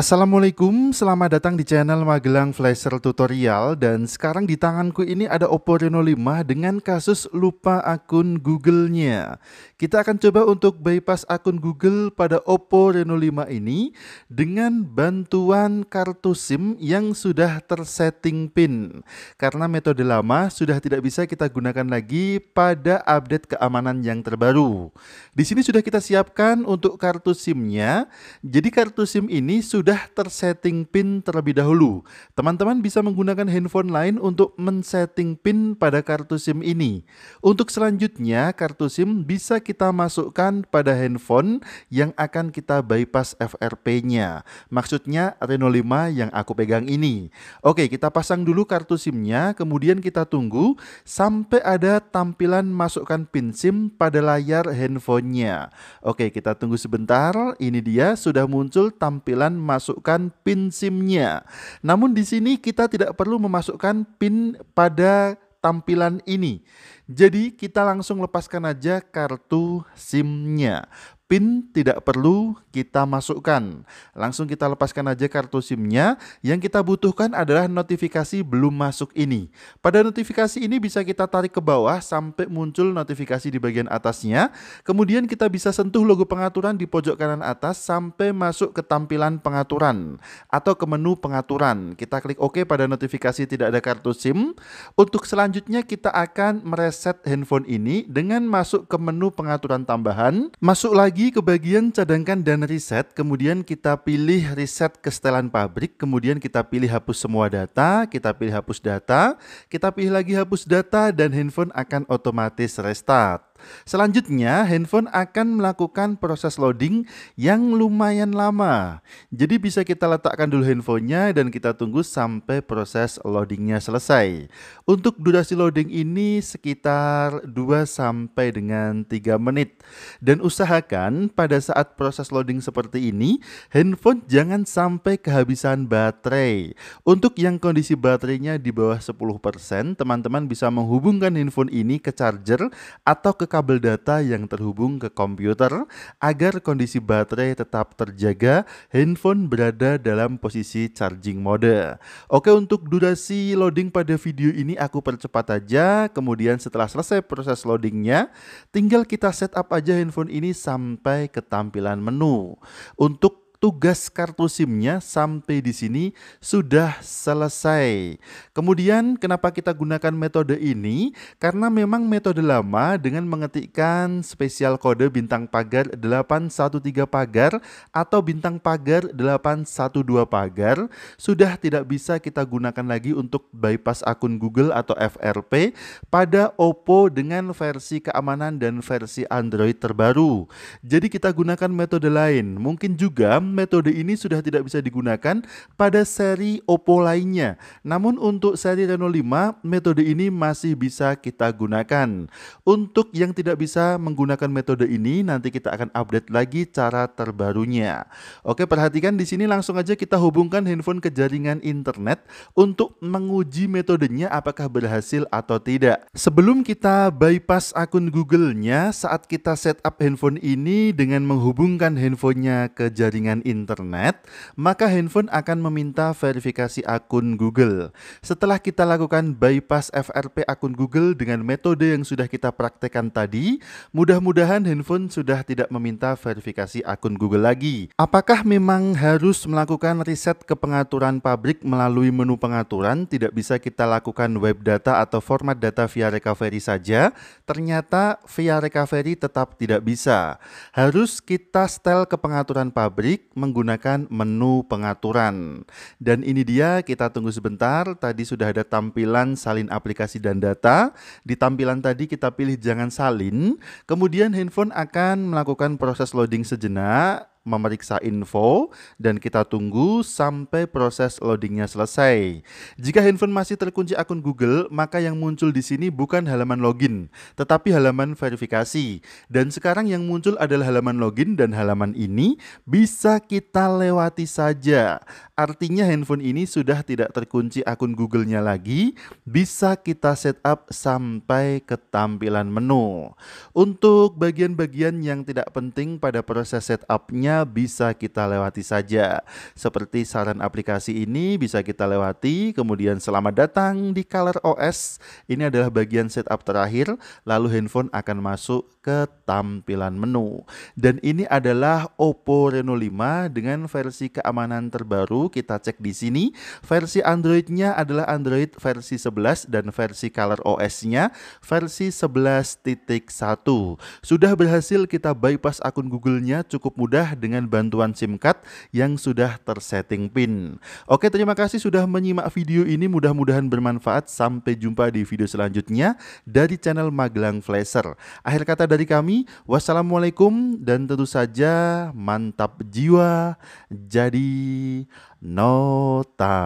Assalamualaikum, selamat datang di channel Magelang Flasher Tutorial dan sekarang di tanganku ini ada Oppo Reno 5 dengan kasus lupa akun Google-nya. Kita akan coba untuk bypass akun Google pada Oppo Reno 5 ini dengan bantuan kartu SIM yang sudah tersetting PIN. Karena metode lama sudah tidak bisa kita gunakan lagi pada update keamanan yang terbaru. Di sini sudah kita siapkan untuk kartu SIM-nya. Jadi kartu SIM ini sudah sudah tersetting PIN terlebih dahulu. Teman-teman bisa menggunakan handphone lain untuk men-setting PIN pada kartu SIM ini. Untuk selanjutnya, kartu SIM bisa kita masukkan pada handphone yang akan kita bypass FRP-nya. Maksudnya Reno 5 yang aku pegang ini. Oke, kita pasang dulu kartu SIM-nya, kemudian kita tunggu sampai ada tampilan masukkan PIN SIM pada layar handphonenya. Oke, kita tunggu sebentar. Ini dia sudah muncul tampilan memasukkan pin SIM-nya. Namun di sini kita tidak perlu memasukkan pin pada tampilan ini. Jadi kita langsung lepaskan aja kartu SIM-nya. PIN tidak perlu kita masukkan. Langsung kita lepaskan aja kartu SIM-nya. Yang kita butuhkan adalah notifikasi belum masuk ini. Pada notifikasi ini bisa kita tarik ke bawah sampai muncul notifikasi di bagian atasnya. Kemudian kita bisa sentuh logo pengaturan di pojok kanan atas sampai masuk ke tampilan pengaturan atau ke menu pengaturan. Kita klik OK pada notifikasi tidak ada kartu SIM. Untuk selanjutnya kita akan mereset handphone ini dengan masuk ke menu pengaturan tambahan, masuk lagi lagi ke bagian cadangkan dan reset, kemudian kita pilih reset kesetelan pabrik, kemudian kita pilih hapus semua data, kita pilih hapus data, kita pilih lagi hapus data, dan handphone akan otomatis restart. Selanjutnya, handphone akan melakukan proses loading yang lumayan lama. Jadi bisa kita letakkan dulu handphonenya dan kita tunggu sampai proses loadingnya selesai. Untuk durasi loading ini sekitar 2 sampai dengan 3 menit. Dan usahakan pada saat proses loading seperti ini, handphone jangan sampai kehabisan baterai. Untuk yang kondisi baterainya di bawah 10%, teman-teman bisa menghubungkan handphone ini ke charger atau ke kabel data yang terhubung ke komputer agar kondisi baterai tetap terjaga, handphone berada dalam posisi charging mode. Oke, untuk durasi loading pada video ini aku percepat aja, kemudian setelah selesai proses loadingnya, tinggal kita setup aja handphone ini sampai ke tampilan menu. Untuk tugas kartu SIM-nya sampai di sini sudah selesai. Kemudian kenapa kita gunakan metode ini? Karena memang metode lama dengan mengetikkan spesial kode bintang pagar 813 pagar atau bintang pagar 812 pagar sudah tidak bisa kita gunakan lagi untuk bypass akun Google atau FRP pada Oppo dengan versi keamanan dan versi Android terbaru. Jadi kita gunakan metode lain. Mungkin juga metode ini sudah tidak bisa digunakan pada seri Oppo lainnya. Namun untuk seri Reno 5, metode ini masih bisa kita gunakan. Untuk yang tidak bisa menggunakan metode ini, nanti kita akan update lagi cara terbarunya. Oke, perhatikan di sini langsung aja kita hubungkan handphone ke jaringan internet untuk menguji metodenya apakah berhasil atau tidak. Sebelum kita bypass akun Google-nya, saat kita setup handphone ini dengan menghubungkan handphonenya ke jaringan internet, maka handphone akan meminta verifikasi akun Google. Setelah kita lakukan bypass FRP akun Google dengan metode yang sudah kita praktekkan tadi, mudah-mudahan handphone sudah tidak meminta verifikasi akun Google lagi. Apakah memang harus melakukan riset ke pengaturan pabrik melalui menu pengaturan? Tidak bisa kita lakukan web data atau format data via recovery saja? Ternyata via recovery tetap tidak bisa. Harus kita setel ke pengaturan pabrik menggunakan menu pengaturan. Dan ini dia, kita tunggu sebentar. Tadi sudah ada tampilan salin aplikasi dan data. Di tampilan tadi kita pilih jangan salin. Kemudian handphone akan melakukan proses loading sejenak memeriksa info dan kita tunggu sampai proses loadingnya selesai. Jika handphone masih terkunci akun Google, maka yang muncul di sini bukan halaman login, tetapi halaman verifikasi. Dan sekarang yang muncul adalah halaman login dan halaman ini bisa kita lewati saja. Artinya handphone ini sudah tidak terkunci akun Google-nya lagi, bisa kita setup sampai ke tampilan menu. Untuk bagian-bagian yang tidak penting pada proses setupnya, lainnya bisa kita lewati saja. Seperti saran aplikasi ini bisa kita lewati, kemudian selamat datang di Color OS. Ini adalah bagian setup terakhir, lalu handphone akan masuk ke tampilan menu. Dan ini adalah Oppo Reno 5 dengan versi keamanan terbaru. Kita cek di sini. Versi Android-nya adalah Android versi 11 dan versi Color OS-nya versi 11.1. Sudah berhasil kita bypass akun Google-nya cukup mudah dengan bantuan SIM card yang sudah tersetting PIN. Oke, terima kasih sudah menyimak video ini. Mudah-mudahan bermanfaat. Sampai jumpa di video selanjutnya dari channel Magelang Flasher. Akhir kata dari kami. Wassalamualaikum dan tentu saja mantap jiwa jadi nota.